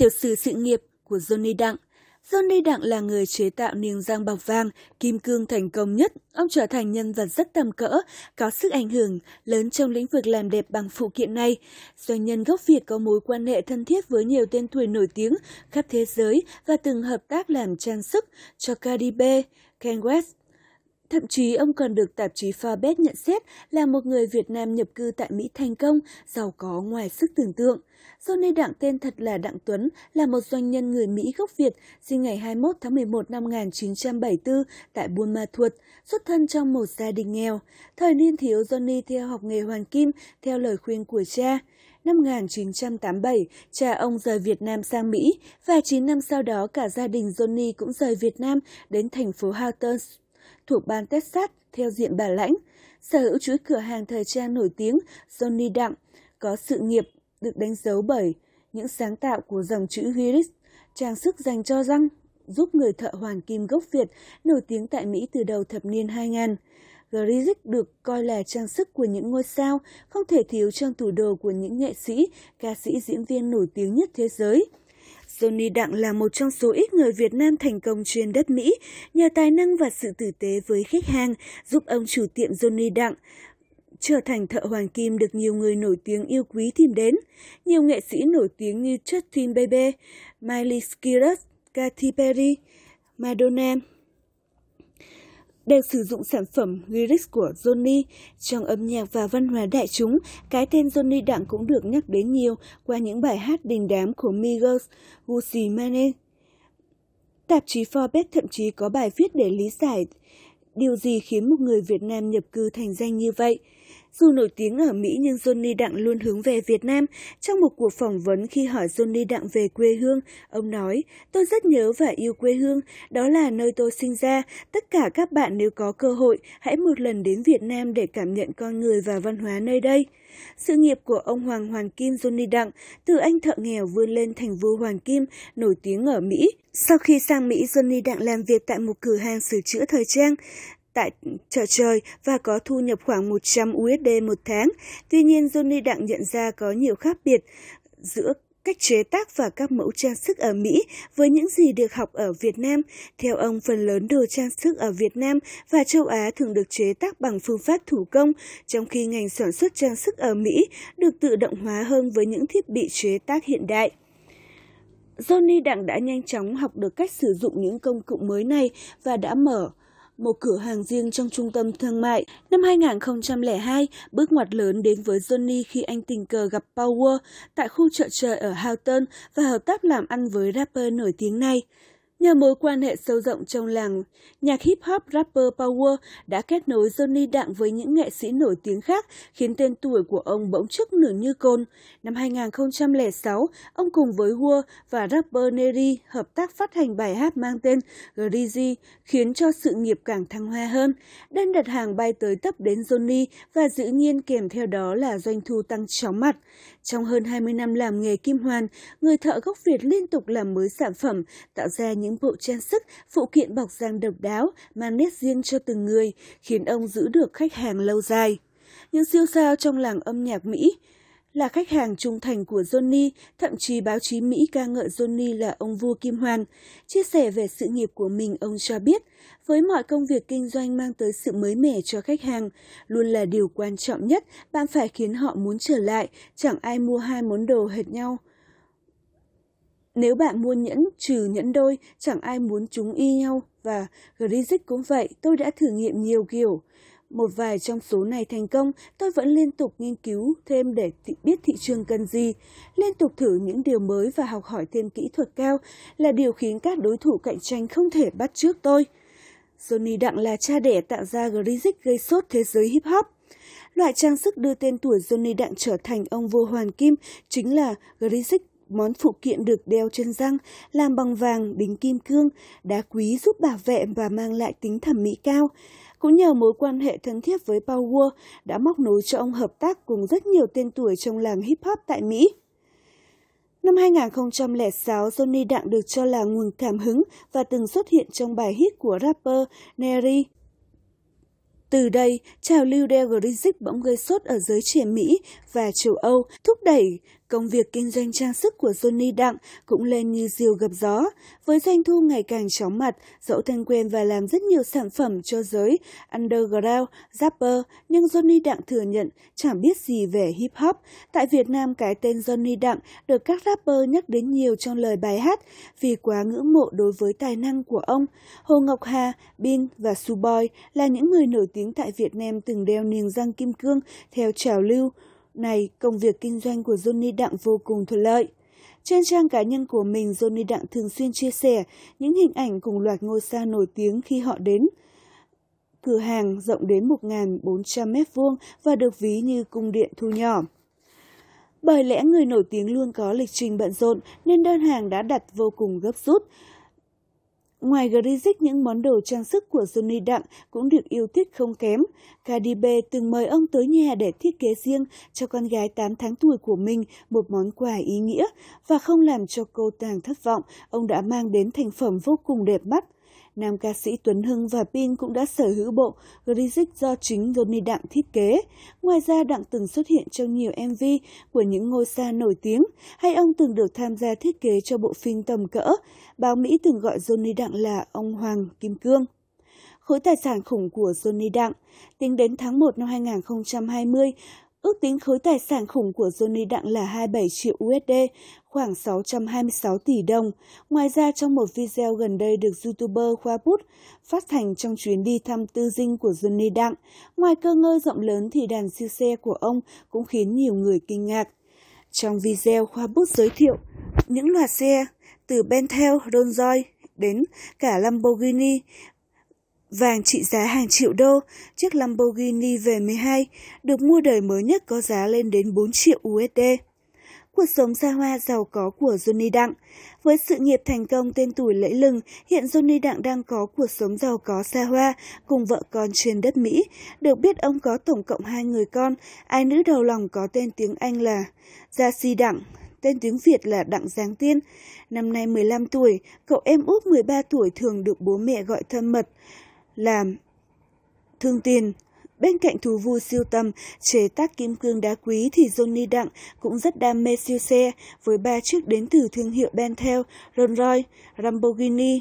Tiểu sử sự nghiệp của Johnny Đặng Johnny Đặng là người chế tạo niềng giang bọc vàng, kim cương thành công nhất. Ông trở thành nhân vật rất tầm cỡ, có sức ảnh hưởng lớn trong lĩnh vực làm đẹp bằng phụ kiện này. Doanh nhân gốc Việt có mối quan hệ thân thiết với nhiều tên tuổi nổi tiếng khắp thế giới và từng hợp tác làm trang sức cho Cardi B, Ken West, Thậm chí ông còn được tạp chí Forbes nhận xét là một người Việt Nam nhập cư tại Mỹ thành công, giàu có ngoài sức tưởng tượng. Johnny Đặng tên thật là Đặng Tuấn, là một doanh nhân người Mỹ gốc Việt, sinh ngày 21 tháng 11 năm 1974 tại Buôn Ma Thuột, xuất thân trong một gia đình nghèo. Thời niên thiếu Johnny theo học nghề hoàn kim theo lời khuyên của cha. Năm 1987, cha ông rời Việt Nam sang Mỹ và 9 năm sau đó cả gia đình Johnny cũng rời Việt Nam đến thành phố Houghton, thuộc bang Texas theo diện bà lãnh, sở hữu chuỗi cửa hàng thời trang nổi tiếng Johnny Đặng, có sự nghiệp được đánh dấu bởi những sáng tạo của dòng chữ Girish, trang sức dành cho răng, giúp người thợ hoàn kim gốc Việt nổi tiếng tại Mỹ từ đầu thập niên 2000. Grizik được coi là trang sức của những ngôi sao, không thể thiếu trong tủ đồ của những nghệ sĩ, ca sĩ diễn viên nổi tiếng nhất thế giới. Johnny Đặng là một trong số ít người Việt Nam thành công trên đất Mỹ nhờ tài năng và sự tử tế với khách hàng giúp ông chủ tiệm Johnny Đặng trở thành thợ hoàng kim được nhiều người nổi tiếng yêu quý tìm đến. Nhiều nghệ sĩ nổi tiếng như Justin Bieber, Miley Cyrus, Katy Perry, Madonna, đều sử dụng sản phẩm lyrics của Johnny. Trong âm nhạc và văn hóa đại chúng, cái tên Johnny Đặng cũng được nhắc đến nhiều qua những bài hát đình đám của Migos, Gucci Mane. Tạp chí Forbes thậm chí có bài viết để lý giải điều gì khiến một người Việt Nam nhập cư thành danh như vậy – dù nổi tiếng ở Mỹ nhưng Johnny Đặng luôn hướng về Việt Nam. Trong một cuộc phỏng vấn khi hỏi Johnny Đặng về quê hương, ông nói, tôi rất nhớ và yêu quê hương, đó là nơi tôi sinh ra. Tất cả các bạn nếu có cơ hội, hãy một lần đến Việt Nam để cảm nhận con người và văn hóa nơi đây. Sự nghiệp của ông Hoàng hoàng Kim Johnny Đặng từ anh thợ nghèo vươn lên thành vua Hoàng Kim, nổi tiếng ở Mỹ. Sau khi sang Mỹ, Johnny Đặng làm việc tại một cửa hàng sửa chữa thời trang tại trò chơi và có thu nhập khoảng 100 USD một tháng. Tuy nhiên, Johnny Đặng nhận ra có nhiều khác biệt giữa cách chế tác và các mẫu trang sức ở Mỹ với những gì được học ở Việt Nam. Theo ông, phần lớn đồ trang sức ở Việt Nam và châu Á thường được chế tác bằng phương pháp thủ công, trong khi ngành sản xuất trang sức ở Mỹ được tự động hóa hơn với những thiết bị chế tác hiện đại. Johnny Đặng đã nhanh chóng học được cách sử dụng những công cụ mới này và đã mở một cửa hàng riêng trong trung tâm thương mại. Năm 2002, bước ngoặt lớn đến với Johnny khi anh tình cờ gặp Power tại khu chợ trời ở Houghton và hợp tác làm ăn với rapper nổi tiếng này. Nhờ mối quan hệ sâu rộng trong làng, nhạc hip-hop rapper Power đã kết nối Johnny Đặng với những nghệ sĩ nổi tiếng khác, khiến tên tuổi của ông bỗng chốc nửa như côn. Năm 2006, ông cùng với Hua và rapper Neri hợp tác phát hành bài hát mang tên Greasy, khiến cho sự nghiệp càng thăng hoa hơn. Đơn đặt hàng bay tới tấp đến Johnny và dĩ nhiên kèm theo đó là doanh thu tăng chóng mặt. Trong hơn 20 năm làm nghề kim hoàn, người thợ gốc Việt liên tục làm mới sản phẩm, tạo ra những những bộ trang sức, phụ kiện bọc giang độc đáo, mang nét riêng cho từng người, khiến ông giữ được khách hàng lâu dài. Những siêu sao trong làng âm nhạc Mỹ là khách hàng trung thành của Johnny, thậm chí báo chí Mỹ ca ngợi Johnny là ông vua Kim Hoàn. Chia sẻ về sự nghiệp của mình, ông cho biết, với mọi công việc kinh doanh mang tới sự mới mẻ cho khách hàng, luôn là điều quan trọng nhất, bạn phải khiến họ muốn trở lại, chẳng ai mua hai món đồ hệt nhau. Nếu bạn mua nhẫn trừ nhẫn đôi, chẳng ai muốn chúng y nhau và Grizzix cũng vậy, tôi đã thử nghiệm nhiều kiểu. Một vài trong số này thành công, tôi vẫn liên tục nghiên cứu thêm để biết thị trường cần gì. Liên tục thử những điều mới và học hỏi thêm kỹ thuật cao là điều khiến các đối thủ cạnh tranh không thể bắt trước tôi. Johnny Đặng là cha đẻ tạo ra Grizzix gây sốt thế giới hip-hop. Loại trang sức đưa tên tuổi Johnny Đặng trở thành ông vua Hoàn Kim chính là Grizzix món phụ kiện được đeo trên răng làm bằng vàng, đính kim cương, đá quý giúp bảo vệ và mang lại tính thẩm mỹ cao. Cũng nhờ mối quan hệ thân thiết với Paul Wall đã móc nối cho ông hợp tác cùng rất nhiều tên tuổi trong làng hip-hop tại Mỹ. Năm 2006, Johnny Đặng được cho là nguồn cảm hứng và từng xuất hiện trong bài hit của rapper Neri. Từ đây, trào lưu Degrizic bỗng gây sốt ở giới trẻ Mỹ và châu Âu, thúc đẩy Công việc kinh doanh trang sức của Johnny Đặng cũng lên như diều gặp gió, với doanh thu ngày càng chóng mặt, dẫu thân quen và làm rất nhiều sản phẩm cho giới underground, rapper, nhưng Johnny Đặng thừa nhận chẳng biết gì về hip hop. Tại Việt Nam, cái tên Johnny Đặng được các rapper nhắc đến nhiều trong lời bài hát vì quá ngưỡng mộ đối với tài năng của ông. Hồ Ngọc Hà, Bin và Suboy là những người nổi tiếng tại Việt Nam từng đeo niềng răng kim cương theo trào lưu. Này, công việc kinh doanh của Johnny Đặng vô cùng thuận lợi. Trên trang cá nhân của mình, Johnny Đặng thường xuyên chia sẻ những hình ảnh cùng loạt ngôi sao nổi tiếng khi họ đến. Cửa hàng rộng đến 1.400m2 và được ví như cung điện thu nhỏ. Bởi lẽ người nổi tiếng luôn có lịch trình bận rộn nên đơn hàng đã đặt vô cùng gấp rút. Ngoài Grizik, những món đồ trang sức của Johnny Đặng cũng được yêu thích không kém. Cardi B từng mời ông tới nhà để thiết kế riêng cho con gái 8 tháng tuổi của mình một món quà ý nghĩa và không làm cho cô càng thất vọng, ông đã mang đến thành phẩm vô cùng đẹp mắt. Nam ca sĩ Tuấn Hưng và Pin cũng đã sở hữu bộ Grizik do chính Rony Đặng thiết kế. Ngoài ra, Đặng từng xuất hiện trong nhiều MV của những ngôi sao nổi tiếng, hay ông từng được tham gia thiết kế cho bộ phim tầm cỡ. Báo Mỹ từng gọi Johnny Đặng là ông Hoàng Kim Cương khối tài sản khủng của Johnny Đặng. Tính đến tháng 1 năm 2020, Ước tính khối tài sản khủng của Johnny Đặng là 27 triệu USD, khoảng 626 tỷ đồng. Ngoài ra, trong một video gần đây được YouTuber Khoa Bút phát thành trong chuyến đi thăm tư dinh của Johnny Đặng, ngoài cơ ngơi rộng lớn thì đàn siêu xe của ông cũng khiến nhiều người kinh ngạc. Trong video, Khoa Bút giới thiệu những loạt xe từ Bentley, Rolls Royce đến cả Lamborghini Vàng trị giá hàng triệu đô, chiếc Lamborghini V12 được mua đời mới nhất có giá lên đến 4 triệu USD. Cuộc sống xa hoa giàu có của Johnny Đặng Với sự nghiệp thành công tên tuổi lẫy lừng, hiện Johnny Đặng đang có cuộc sống giàu có xa hoa cùng vợ con trên đất Mỹ. Được biết ông có tổng cộng hai người con, ai nữ đầu lòng có tên tiếng Anh là Gia Si Đặng, tên tiếng Việt là Đặng Giáng Tiên. Năm nay 15 tuổi, cậu em út 13 tuổi thường được bố mẹ gọi thân mật làm thương tiền. Bên cạnh thú vui siêu tầm, chế tác kim cương đá quý thì Johnny Đặng cũng rất đam mê siêu xe với ba chiếc đến từ thương hiệu Bentel, Rolls Royce, Lamborghini,